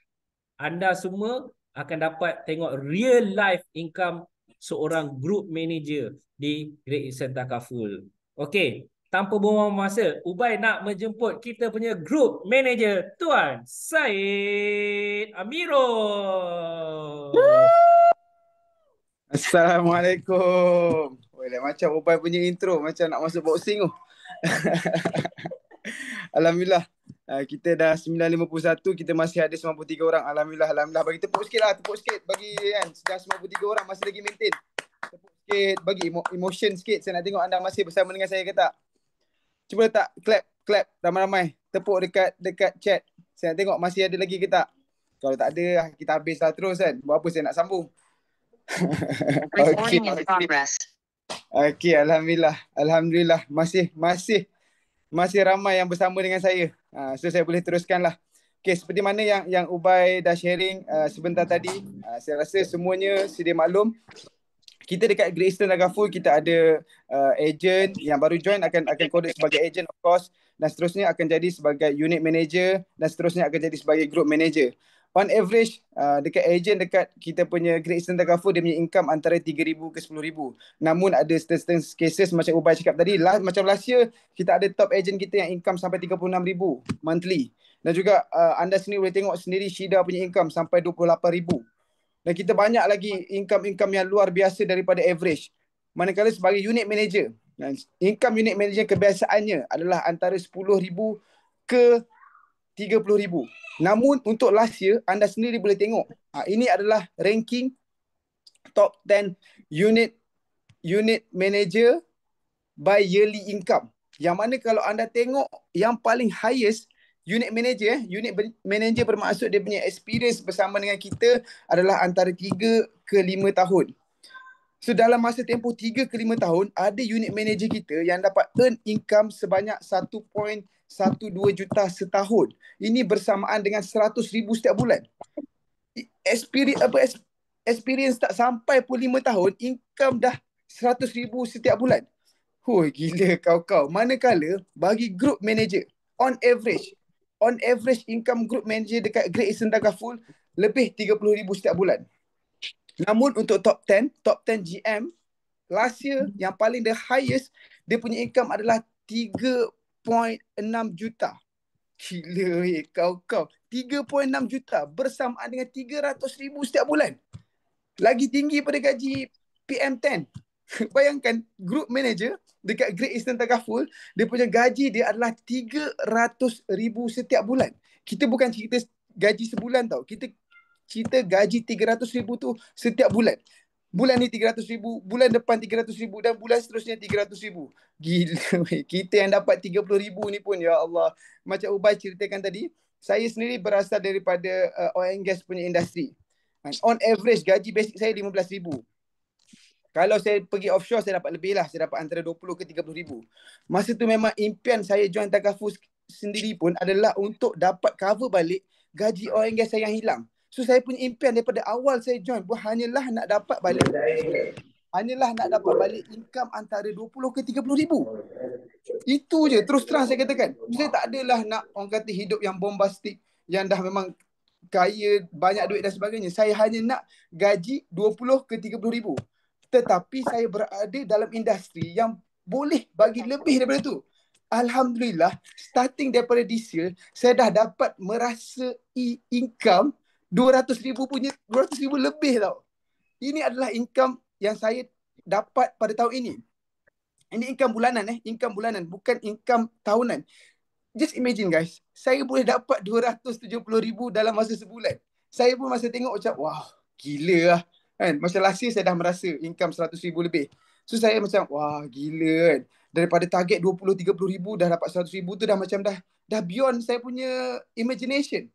Anda semua akan dapat tengok real life income seorang group manager di Great Eastern Takaful. Okey, tanpa buang masa, Ubay nak menjemput kita punya group manager Tuan Said Amiro. Assalamualaikum. Oi, macam Ubay punya intro macam nak masuk boxing tu. Alhamdulillah, Uh, kita dah 951, kita masih ada 93 orang. Alhamdulillah, Alhamdulillah. Bagi tepuk sikit lah, tepuk sikit. Bagi kan, dah 93 orang masih lagi maintain. Tepuk sikit, bagi emo- emotion sikit. Saya nak tengok anda masih bersama dengan saya ke tak. Cuba letak clap, clap ramai-ramai. Tepuk dekat dekat chat. Saya nak tengok masih ada lagi ke tak. Kalau tak ada, ah, kita habis terus kan. Buat apa saya nak sambung. okay. okay, Alhamdulillah. Alhamdulillah. Masih, masih masih ramai yang bersama dengan saya. Uh, so saya boleh teruskan lah. Okay, seperti mana yang yang Ubay dah sharing uh, sebentar tadi, uh, saya rasa semuanya sedia maklum. Kita dekat Great Eastern Agaful, kita ada uh, agent yang baru join akan akan kode sebagai agent of course dan seterusnya akan jadi sebagai unit manager dan seterusnya akan jadi sebagai group manager on average uh, dekat agent dekat kita punya Great Eastern Takaful dia punya income antara 3000 ke 10000 namun ada certain cases macam Ubay cakap tadi last, macam last year kita ada top agent kita yang income sampai 36000 monthly dan juga uh, anda sendiri boleh tengok sendiri Shida punya income sampai 28000 dan kita banyak lagi income-income yang luar biasa daripada average manakala sebagai unit manager income unit manager kebiasaannya adalah antara 10000 ke RM30,000. Namun untuk last year, anda sendiri boleh tengok. Ha, ini adalah ranking top 10 unit unit manager by yearly income. Yang mana kalau anda tengok yang paling highest unit manager, eh, unit manager bermaksud dia punya experience bersama dengan kita adalah antara 3 ke 5 tahun. So dalam masa tempoh 3 ke 5 tahun, ada unit manager kita yang dapat earn income sebanyak 1.5 satu dua juta setahun. Ini bersamaan dengan seratus ribu setiap bulan. Experience, apa, experience tak sampai pun lima tahun, income dah seratus ribu setiap bulan. Hui, gila kau-kau. Manakala bagi group manager, on average, on average income group manager dekat Great Eastern full lebih tiga puluh ribu setiap bulan. Namun untuk top 10, top 10 GM, last year yang paling the highest, dia punya income adalah 3.6 juta. Gila weh kau-kau. 3.6 juta bersama dengan 300 ribu setiap bulan. Lagi tinggi pada gaji PM10. Bayangkan group manager dekat Great Eastern Takaful, dia punya gaji dia adalah 300 ribu setiap bulan. Kita bukan cerita gaji sebulan tau. Kita cerita gaji 300 ribu tu setiap bulan bulan ni 300 ribu, bulan depan 300 ribu dan bulan seterusnya 300 ribu. Gila, kita yang dapat 30 ribu ni pun ya Allah. Macam Ubay ceritakan tadi, saya sendiri berasal daripada uh, oil and gas punya industri. On average gaji basic saya 15 ribu. Kalau saya pergi offshore, saya dapat lebih lah. Saya dapat antara 20 ke 30 ribu. Masa tu memang impian saya join Takafu sendiri pun adalah untuk dapat cover balik gaji oil and gas saya yang hilang. So saya punya impian daripada awal saya join pun hanyalah nak dapat balik. Hanyalah nak dapat balik income antara 20 ke 30 ribu. Itu je terus terang saya katakan. Saya tak adalah nak orang kata hidup yang bombastik yang dah memang kaya banyak duit dan sebagainya. Saya hanya nak gaji 20 ke 30 ribu. Tetapi saya berada dalam industri yang boleh bagi lebih daripada tu. Alhamdulillah starting daripada this year saya dah dapat merasai income 200 ribu punya 200 ribu lebih tau ini adalah income yang saya dapat pada tahun ini ini income bulanan eh income bulanan bukan income tahunan just imagine guys saya boleh dapat 270 ribu dalam masa sebulan saya pun masa tengok macam wah gila lah kan masa last year saya dah merasa income 100 ribu lebih so saya macam wah gila kan daripada target 20 30 ribu dah dapat 100 ribu tu dah macam dah dah beyond saya punya imagination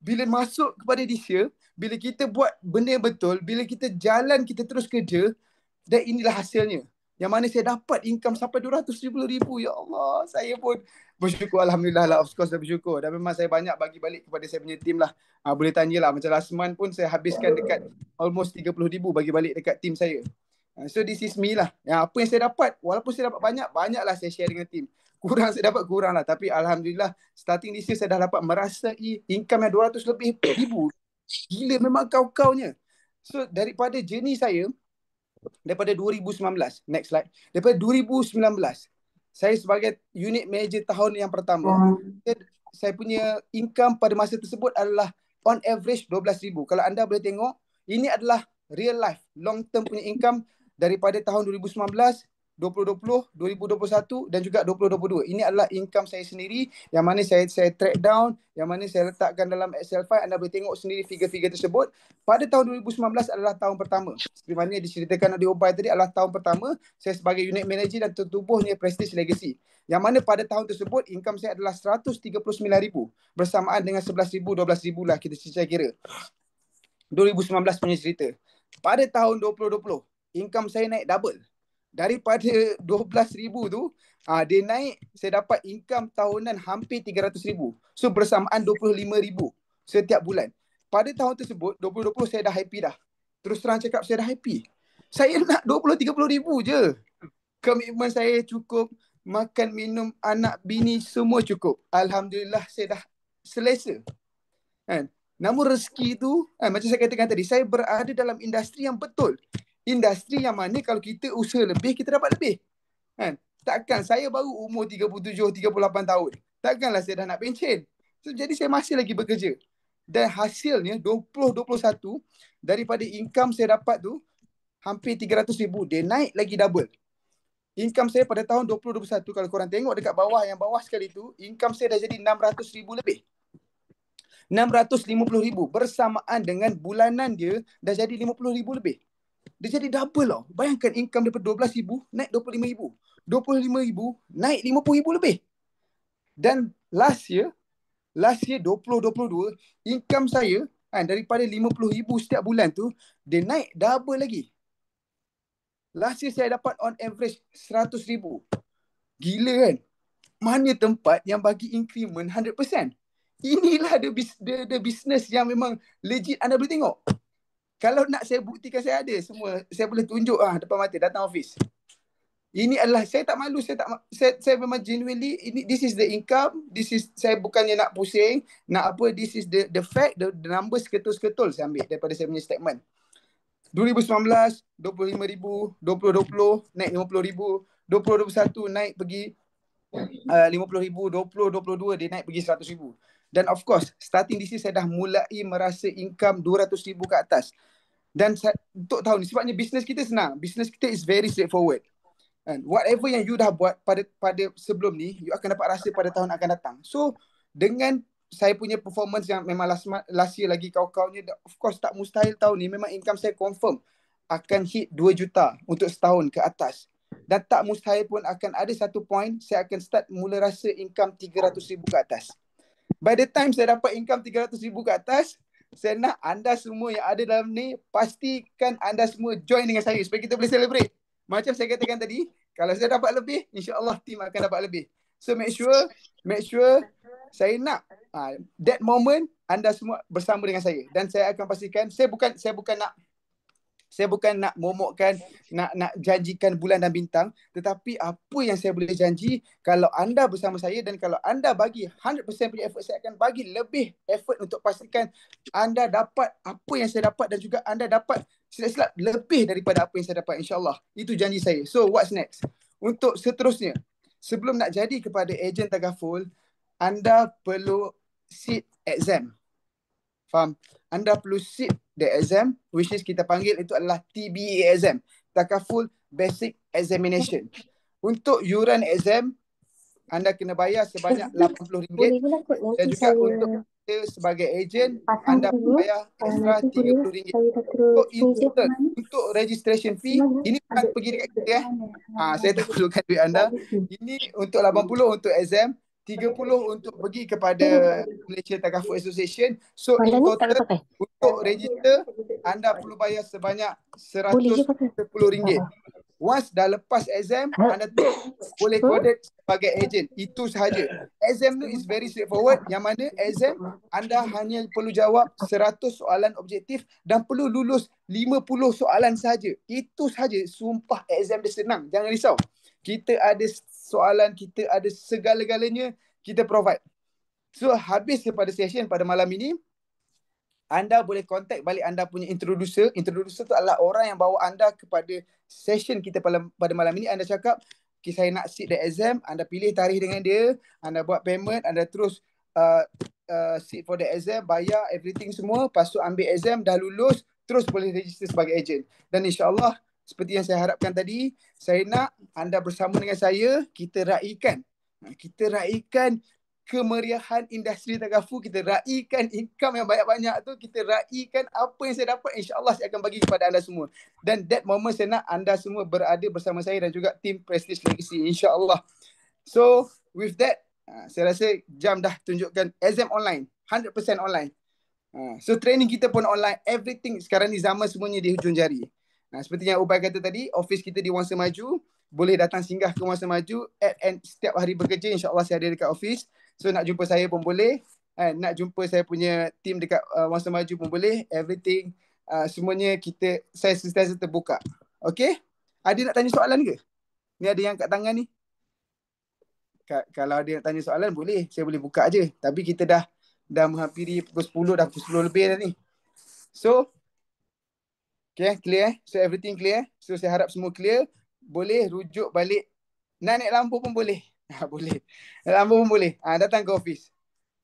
bila masuk kepada this year, bila kita buat benda betul, bila kita jalan kita terus kerja, dan inilah hasilnya. Yang mana saya dapat income sampai RM270,000. Ya Allah, saya pun bersyukur. Alhamdulillah lah, of course saya bersyukur. Dan memang saya banyak bagi balik kepada saya punya team lah. Ha, boleh tanya lah, macam last month pun saya habiskan dekat almost RM30,000 bagi balik dekat team saya. Ah, so this is me lah. Yang ah, apa yang saya dapat, walaupun saya dapat banyak, banyaklah saya share dengan team kurang saya dapat kurang lah tapi alhamdulillah starting this year saya dah dapat merasai income yang 200 lebih ribu gila memang kau-kaunya so daripada jenis saya daripada 2019 next slide daripada 2019 saya sebagai unit manager tahun yang pertama uh saya punya income pada masa tersebut adalah on average ribu kalau anda boleh tengok ini adalah real life long term punya income daripada tahun 2019 2020, 2021 dan juga 2022. Ini adalah income saya sendiri yang mana saya saya track down, yang mana saya letakkan dalam Excel file. Anda boleh tengok sendiri figure-figure tersebut. Pada tahun 2019 adalah tahun pertama. Seperti mana diceritakan oleh Obai tadi adalah tahun pertama saya sebagai unit manager dan tertubuhnya Prestige Legacy. Yang mana pada tahun tersebut income saya adalah RM139,000 bersamaan dengan RM11,000, RM12,000 lah kita kira-kira. 2019 punya cerita. Pada tahun 2020, income saya naik double daripada 12 ribu tu ah uh, dia naik saya dapat income tahunan hampir 300 ribu. so bersamaan ribu setiap bulan pada tahun tersebut 2020 saya dah happy dah terus terang cakap saya dah happy saya nak 20 30 ribu je komitmen saya cukup makan minum anak bini semua cukup alhamdulillah saya dah selesa kan namun rezeki tu eh, macam saya katakan tadi saya berada dalam industri yang betul industri yang mana kalau kita usaha lebih kita dapat lebih kan takkan saya baru umur 37 38 tahun takkanlah saya dah nak pencen so, jadi saya masih lagi bekerja dan hasilnya 20, 21 daripada income saya dapat tu hampir 300 ribu dia naik lagi double income saya pada tahun 2021 kalau korang tengok dekat bawah yang bawah sekali tu income saya dah jadi 600 ribu lebih 650 ribu bersamaan dengan bulanan dia dah jadi 50 ribu lebih dia jadi double tau. Bayangkan income daripada 12,000 naik 25,000. 25,000 naik 50,000 lebih. Dan last year, last year 2022, income saya kan, daripada 50,000 setiap bulan tu, dia naik double lagi. Last year saya dapat on average 100,000. Gila kan? Mana tempat yang bagi increment 100%? Inilah the, the, the business yang memang legit anda boleh tengok. Kalau nak saya buktikan saya ada semua, saya boleh tunjuk ah depan mata datang office. Ini adalah saya tak malu saya tak saya, saya memang genuinely ini this is the income this is saya bukannya nak pusing nak apa this is the the fact the, the numbers ketul-ketul saya ambil daripada saya punya statement 2019 25000 2020 naik 50000 2021 naik pergi uh, 50000 2022 dia naik pergi 100000 dan of course, starting this year saya dah mulai merasa income 200,000 ke atas. Dan saya, untuk tahun ni, sebabnya bisnes kita senang. Bisnes kita is very straightforward. And whatever yang you dah buat pada pada sebelum ni, you akan dapat rasa pada tahun akan datang. So, dengan saya punya performance yang memang last, last year lagi kau kau ni, of course tak mustahil tahun ni, memang income saya confirm akan hit 2 juta untuk setahun ke atas. Dan tak mustahil pun akan ada satu point, saya akan start mula rasa income 300 ribu ke atas. By the time saya dapat income RM300,000 ke atas, saya nak anda semua yang ada dalam ni, pastikan anda semua join dengan saya supaya kita boleh celebrate. Macam saya katakan tadi, kalau saya dapat lebih, insya Allah team akan dapat lebih. So make sure, make sure saya nak uh, that moment anda semua bersama dengan saya. Dan saya akan pastikan, saya bukan saya bukan nak saya bukan nak momokkan nak nak janjikan bulan dan bintang tetapi apa yang saya boleh janji kalau anda bersama saya dan kalau anda bagi 100% punya effort saya akan bagi lebih effort untuk pastikan anda dapat apa yang saya dapat dan juga anda dapat silap-silap lebih daripada apa yang saya dapat insyaallah itu janji saya so what's next untuk seterusnya sebelum nak jadi kepada ejen tagaful anda perlu sit exam faham anda perlu sit the exam which is kita panggil itu adalah TBE exam Takaful Basic Examination untuk yuran exam anda kena bayar sebanyak RM80 boleh dan juga untuk kita sebagai agent anda perlu bayar ah, extra RM30 uh, untuk intern untuk registration fee ini bukan pergi dekat kita ya ha, saya tak perlukan duit anda ini untuk RM80 untuk exam 30 untuk pergi kepada Malaysia Takaful Association. So in total untuk register anda perlu bayar sebanyak RM110. Ah. Once dah lepas exam, ah. anda boleh kode sebagai agent. Itu sahaja. Exam tu is very straightforward. Yang mana exam, anda hanya perlu jawab 100 soalan objektif dan perlu lulus 50 soalan sahaja. Itu sahaja. Sumpah exam dia senang. Jangan risau kita ada soalan, kita ada segala-galanya, kita provide. So habis kepada session pada malam ini, anda boleh contact balik anda punya introducer. Introducer tu adalah orang yang bawa anda kepada session kita pada, pada malam ini. Anda cakap, okay, saya nak sit the exam. Anda pilih tarikh dengan dia. Anda buat payment. Anda terus uh, uh, sit for the exam. Bayar everything semua. Lepas tu ambil exam. Dah lulus. Terus boleh register sebagai agent. Dan insyaAllah, Allah seperti yang saya harapkan tadi, saya nak anda bersama dengan saya, kita raikan. Ha, kita raikan kemeriahan industri tagafu, kita raikan income yang banyak-banyak tu, kita raikan apa yang saya dapat, insyaAllah saya akan bagi kepada anda semua. Dan that moment saya nak anda semua berada bersama saya dan juga tim Prestige Legacy, insyaAllah. So, with that, ha, saya rasa jam dah tunjukkan exam online, 100% online. Ha, so, training kita pun online, everything sekarang ni zaman semuanya di hujung jari. Nah, seperti yang Ubay kata tadi, office kita di Wangsa Maju boleh datang singgah ke Wangsa Maju at, and setiap hari bekerja Allah saya ada dekat office. So nak jumpa saya pun boleh. Eh, nak jumpa saya punya team dekat uh, Wangsa Maju pun boleh. Everything uh, semuanya kita saya sentiasa terbuka. Okay? Ada nak tanya soalan ke? Ni ada yang kat tangan ni? Ka- kalau ada nak tanya soalan boleh. Saya boleh buka aje. Tapi kita dah dah menghampiri pukul 10 dah pukul 10 lebih dah ni. So, Okay, clear. So everything clear. So saya harap semua clear. Boleh rujuk balik. Nak naik lampu pun boleh. Ah, boleh. Naik lampu pun boleh. Ah, ha, datang ke office.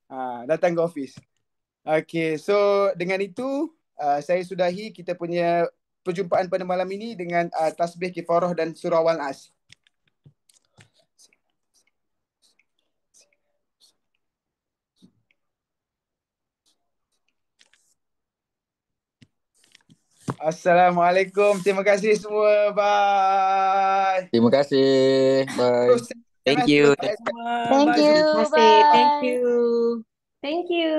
Ah, ha, datang ke office. Okay, so dengan itu uh, saya sudahi kita punya perjumpaan pada malam ini dengan uh, tasbih kifarah dan surah wal as. Assalamualaikum. Terima kasih semua. Bye. Terima kasih. Bye. Thank you. Thank you. Thank you. Thank you. Thank you.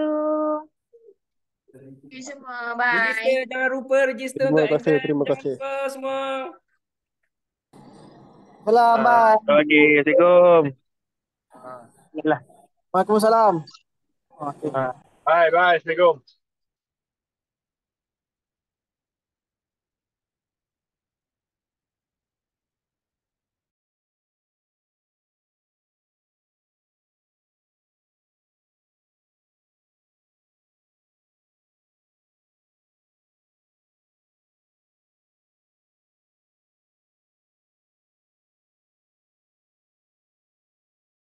Terima kasih semua. Bye. Terima kasih lupa register terima untuk kasih, Terima kasih. Terima kasih semua. Salam, bye. Okay, ah, Assalamualaikum. Waalaikumsalam. Okay. Ah, bye, bye. Assalamualaikum.